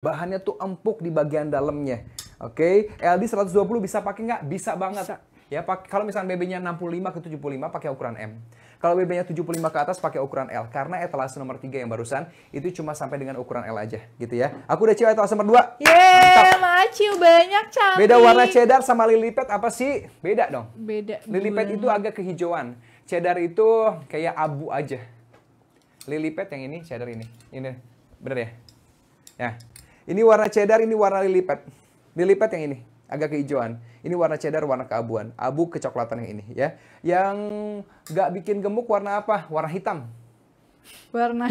bahannya tuh empuk di bagian dalamnya. Oke, okay? LD 120 bisa pakai nggak? Bisa banget. Bisa. Ya, kalau misalnya BB-nya 65 ke 75 pakai ukuran M. Kalau BB-nya 75 ke atas pakai ukuran L karena etalase nomor 3 yang barusan itu cuma sampai dengan ukuran L aja gitu ya. Aku udah cewek etalase nomor 2. Yeay, maciu banyak cantik. Beda warna cedar sama lilipet apa sih? Beda dong. Beda. Lilipet itu agak kehijauan. cedar itu kayak abu aja. Lilipet yang ini, cedar ini. Ini bener ya? Ya, ini warna cheddar, ini warna lili pad. yang ini, agak kehijauan. Ini warna cheddar, warna keabuan. Abu kecoklatan yang ini ya. Yang gak bikin gemuk warna apa? Warna hitam. Warna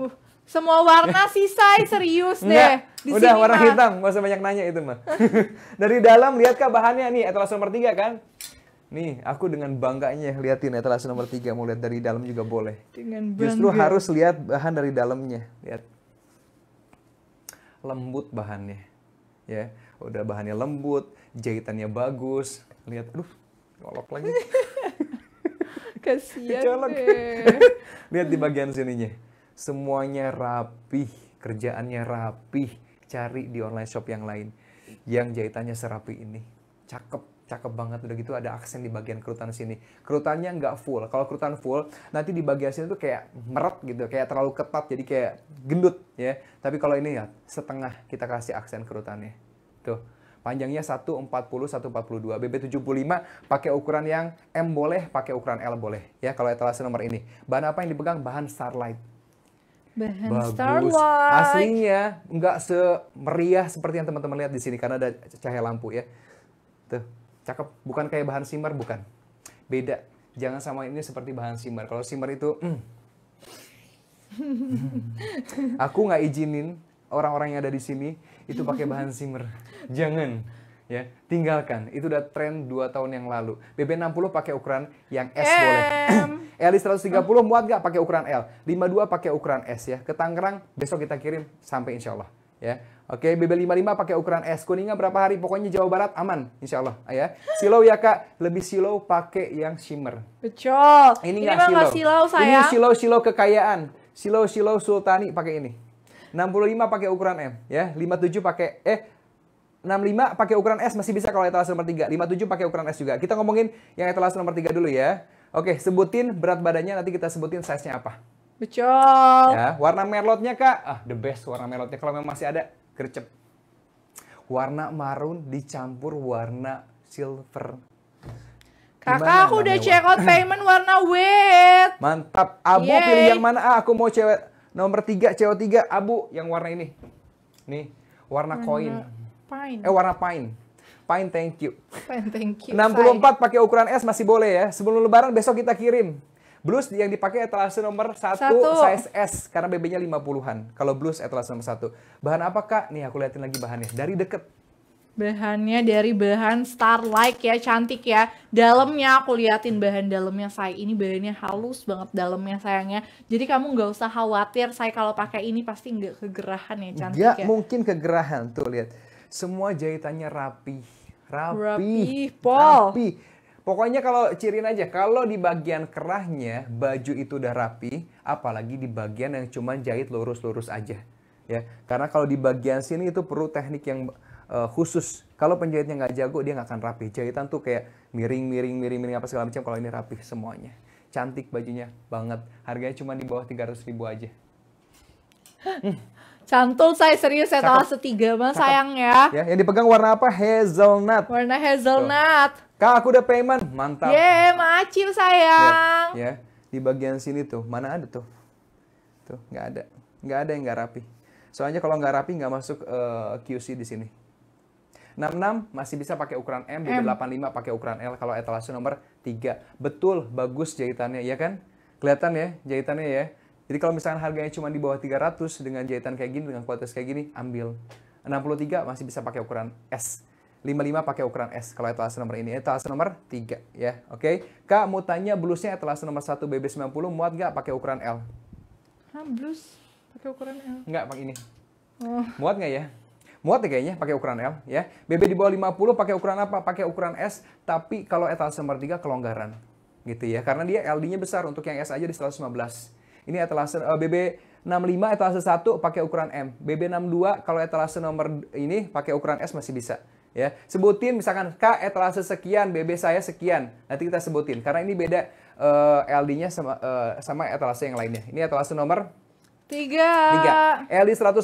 uh, Semua warna sih, say. Serius deh. Nggak. Di Udah, sini, warna mah. hitam. Gak usah banyak nanya itu mah. Dari dalam, lihat kah bahannya nih. Etalase nomor tiga kan? Nih, aku dengan bangganya liatin etalase nomor tiga. Mau lihat dari dalam juga boleh. Dengan bangga. Justru harus lihat bahan dari dalamnya. Lihat lembut bahannya ya udah bahannya lembut jahitannya bagus lihat aduh nyolok lagi kasihan deh. lihat di bagian sininya semuanya rapih kerjaannya rapih cari di online shop yang lain yang jahitannya serapi ini cakep cakep banget udah gitu ada aksen di bagian kerutan sini kerutannya nggak full kalau kerutan full nanti di bagian sini tuh kayak meret gitu kayak terlalu ketat jadi kayak gendut ya tapi kalau ini ya setengah kita kasih aksen kerutannya tuh panjangnya 140 142 BB75 pakai ukuran yang M boleh pakai ukuran L boleh ya kalau etalase nomor ini bahan apa yang dipegang bahan starlight bahan Bagus. starlight aslinya nggak semeriah seperti yang teman-teman lihat di sini karena ada cahaya lampu ya tuh Cakep. Bukan kayak bahan simmer, bukan. Beda. Jangan sama ini seperti bahan simmer. Kalau simmer itu, mm. aku nggak izinin orang-orang yang ada di sini itu pakai bahan simmer. Jangan ya tinggalkan itu udah tren 2 tahun yang lalu BB60 pakai ukuran yang S M. boleh Eli 130 muat gak pakai ukuran L 52 pakai ukuran S ya ke Tangerang besok kita kirim sampai insya Allah ya Oke, BB55 pakai ukuran S. Kuningan berapa hari? Pokoknya Jawa Barat aman, insya Allah. Ya. Silau ya, Kak. Lebih silau pakai yang shimmer. Betul. Ini nggak silau. silau saya. Ini silau-silau kekayaan. Silau-silau sultani pakai ini. 65 pakai ukuran M. ya 57 pakai... Eh, 65 pakai ukuran S masih bisa kalau etalase nomor 3. 57 pakai ukuran S juga. Kita ngomongin yang etalase nomor 3 dulu ya. Oke, sebutin berat badannya, nanti kita sebutin size-nya apa. Betul. Ya, warna merlotnya, Kak. Ah, the best warna merlotnya kalau memang masih ada gercep. Warna marun dicampur warna silver. Kakak Dimana aku udah check out payment warna wet. Mantap. Abu pilih yang mana? Ah, aku mau cewek nomor 3 cewek 3 Abu yang warna ini. Nih, warna, warna koin. Pine. Eh warna pine. Pine thank you. Pine thank you. 64 pakai ukuran S masih boleh ya. Sebelum lebaran besok kita kirim. Blues yang dipakai etalase nomor 1 size S karena BB-nya 50-an. Kalau blues etalase nomor 1. Bahan apa Kak? Nih aku liatin lagi bahannya dari deket. Bahannya dari bahan Starlight ya, cantik ya. Dalamnya aku liatin bahan dalamnya saya. Ini bahannya halus banget dalamnya sayangnya. Jadi kamu nggak usah khawatir saya kalau pakai ini pasti nggak kegerahan ya cantik gak ya. mungkin kegerahan tuh lihat. Semua jahitannya rapi. Rapi. Rapi, Pol. Rapi Pokoknya kalau cirin aja, kalau di bagian kerahnya baju itu udah rapi, apalagi di bagian yang cuma jahit lurus-lurus aja. ya Karena kalau di bagian sini itu perlu teknik yang uh, khusus. Kalau penjahitnya nggak jago, dia nggak akan rapi. Jahitan tuh kayak miring-miring-miring-miring apa segala macam. Kalau ini rapi semuanya. Cantik bajunya banget. Harganya cuma di bawah 300 ribu aja. Cantul saya serius saya Cakep. salah setiga mah sayang ya. ya. Yang dipegang warna apa? Hazelnut. Warna hazelnut. Tuh. Kak, aku udah payment. Mantap. Ye, macil sayang. Ya, di bagian sini tuh, mana ada tuh? Tuh, nggak ada. Nggak ada yang nggak rapi. Soalnya kalau nggak rapi nggak masuk uh, eh, QC di sini. 66 masih bisa pakai ukuran M, M. 85 pakai ukuran L kalau etalase nomor 3. Betul, bagus jahitannya, ya kan? Kelihatan ya jahitannya ya. Jadi kalau misalkan harganya cuma di bawah 300 dengan jahitan kayak gini, dengan kualitas kayak gini, ambil. 63 masih bisa pakai ukuran S. 55 pakai ukuran S kalau etalase nomor ini. Etalase nomor 3 ya. Oke. Okay. Kak mau tanya blusnya etalase nomor 1 BB90 muat nggak pakai ukuran L? Hah, blus pakai ukuran L? Nggak, pakai ini. Oh. Muat nggak ya? Muat ya kayaknya pakai ukuran L ya. BB di bawah 50 pakai ukuran apa? Pakai ukuran S, tapi kalau etalase nomor 3 kelonggaran. Gitu ya. Karena dia LD-nya besar untuk yang S aja di 115. Ini etalase uh, BB 65 etalase 1 pakai ukuran M. BB62 kalau etalase nomor ini pakai ukuran S masih bisa ya sebutin misalkan K etalase sekian BB saya sekian nanti kita sebutin karena ini beda uh, eh, LD-nya sama uh, sama etalase yang lainnya ini etalase nomor tiga tiga L di 110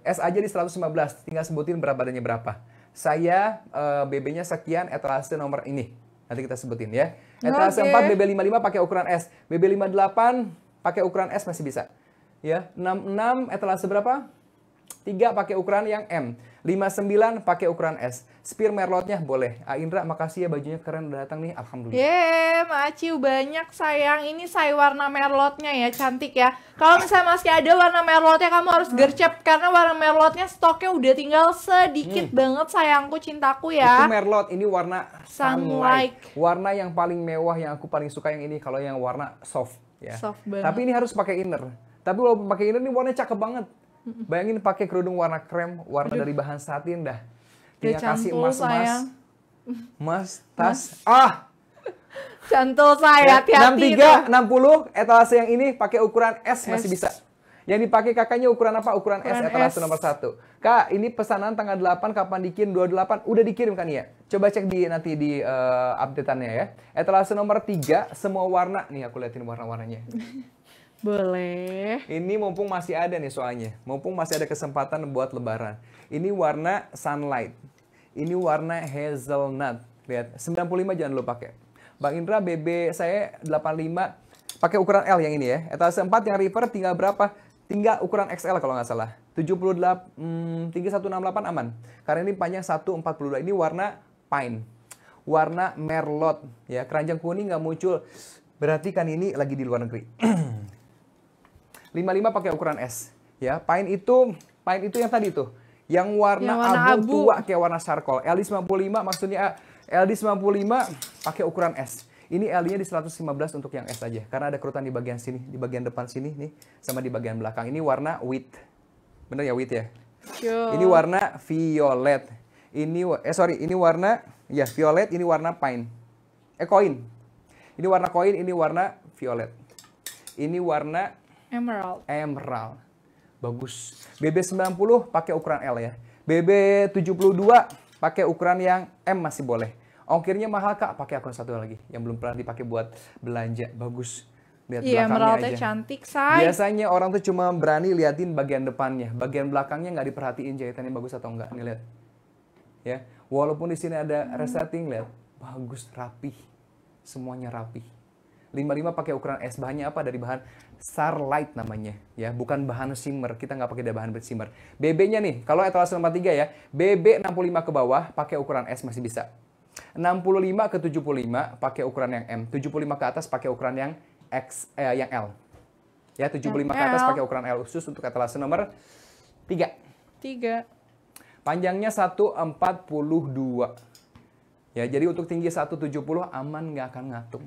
S aja di 115 tinggal sebutin berat badannya berapa saya uh, eh, BB-nya sekian etalase nomor ini nanti kita sebutin ya etalase okay. 4 BB55 pakai ukuran S BB58 pakai ukuran S masih bisa ya 66 etalase berapa tiga pakai ukuran yang M. 59 pakai ukuran S. Spear merlotnya boleh. Ah, Indra makasih ya bajunya keren udah datang nih. Alhamdulillah. Ye, Maciu banyak sayang. Ini saya warna merlotnya ya, cantik ya. Kalau misalnya masih ada warna merlotnya kamu harus gercep karena warna merlotnya stoknya udah tinggal sedikit hmm. banget sayangku cintaku ya. Itu merlot, ini warna sunlight. sunlight. Warna yang paling mewah yang aku paling suka yang ini kalau yang warna soft ya. Soft banget. Tapi ini harus pakai inner. Tapi walaupun pakai inner ini warnanya cakep banget. Bayangin pakai kerudung warna krem, warna Aduh. dari bahan satin dah. Dia ah! ya kasih emas-emas. Mas, tas. Ah! Cantol saya, hati-hati. 63, itu. 60, etalase yang ini pakai ukuran S, S. masih bisa. Yang dipakai kakaknya ukuran apa? Ukuran, ukuran S, etalase S. nomor 1. Kak, ini pesanan tanggal 8, kapan dikirim? 28, udah dikirim kan ya? Coba cek di nanti di uh, updateannya ya. Etalase nomor 3, semua warna. Nih aku liatin warna-warnanya. Boleh. Ini mumpung masih ada nih soalnya. Mumpung masih ada kesempatan buat lebaran. Ini warna sunlight. Ini warna hazelnut. Lihat, 95 jangan lupa pakai. Bang Indra BB saya 85 pakai ukuran L yang ini ya. Etase 4 yang river tinggal berapa? Tinggal ukuran XL kalau nggak salah. 78 hmm, tinggi 168 aman. Karena ini panjang 142. Ini warna pine. Warna merlot ya. Keranjang kuning nggak muncul. Berarti kan ini lagi di luar negeri. 55 pakai ukuran S. Ya, Pine itu Pine itu yang tadi tuh, yang warna, yang warna abu, abu tua kayak warna charcoal. LD95 maksudnya eh, LD95 pakai ukuran S. Ini L-nya di 115 untuk yang S aja karena ada kerutan di bagian sini, di bagian depan sini nih sama di bagian belakang. Ini warna wheat. Bener ya wheat ya? Sure. Ini warna violet. Ini eh sorry, ini warna ya violet, ini warna pine. Eh koin. Ini warna koin, ini warna violet. Ini warna Emerald. Emerald. Bagus. BB90 pakai ukuran L ya. BB72 pakai ukuran yang M masih boleh. Ongkirnya mahal kak, pakai akun satu lagi yang belum pernah dipakai buat belanja. Bagus. Lihat iya, belakangnya aja. cantik, say. Biasanya orang tuh cuma berani liatin bagian depannya. Bagian belakangnya nggak diperhatiin jahitannya bagus atau enggak. Nih lihat. Ya, walaupun di sini ada hmm. resetting, lihat. Bagus, rapih. Semuanya rapih. 55 pakai ukuran S. Bahannya apa? Dari bahan Starlight namanya. ya Bukan bahan shimmer. Kita nggak pakai bahan shimmer. BB-nya nih, kalau etalase 43 ya, BB 65 ke bawah pakai ukuran S masih bisa. 65 ke 75 pakai ukuran yang M. 75 ke atas pakai ukuran yang X, eh, yang L. Ya, 75 yang ke atas L. pakai ukuran L khusus untuk etalase nomor 3. 3. Panjangnya 142. Ya, jadi untuk tinggi 170 aman nggak akan ngatung.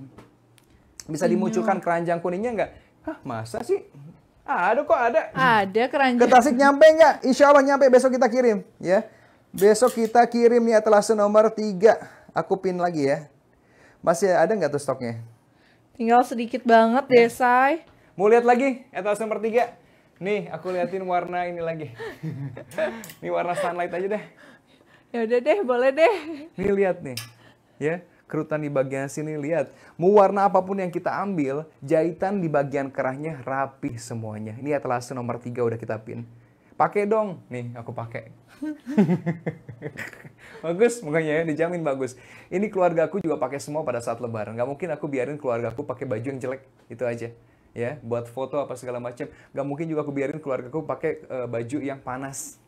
Bisa dimunculkan keranjang kuningnya nggak? Hah, masa sih? Ada kok ada. Ada keranjang. Ke Tasik nyampe nggak? Insya Allah nyampe. Besok kita kirim. ya. Besok kita kirim nih etalase nomor 3. Aku pin lagi ya. Masih ada nggak tuh stoknya? Tinggal sedikit banget deh, ya. Say. Mau lihat lagi etalase nomor 3? Nih, aku liatin warna ini lagi. ini warna sunlight aja deh. Ya udah deh, boleh deh. Nih lihat nih. Ya kerutan di bagian sini lihat mewarna apapun yang kita ambil jahitan di bagian kerahnya rapi semuanya ini etalase nomor tiga udah kita pin pakai dong nih aku pakai bagus makanya ya, dijamin bagus ini keluarga aku juga pakai semua pada saat lebaran nggak mungkin aku biarin keluarga aku pakai baju yang jelek itu aja ya buat foto apa segala macam nggak mungkin juga aku biarin keluarga aku pakai uh, baju yang panas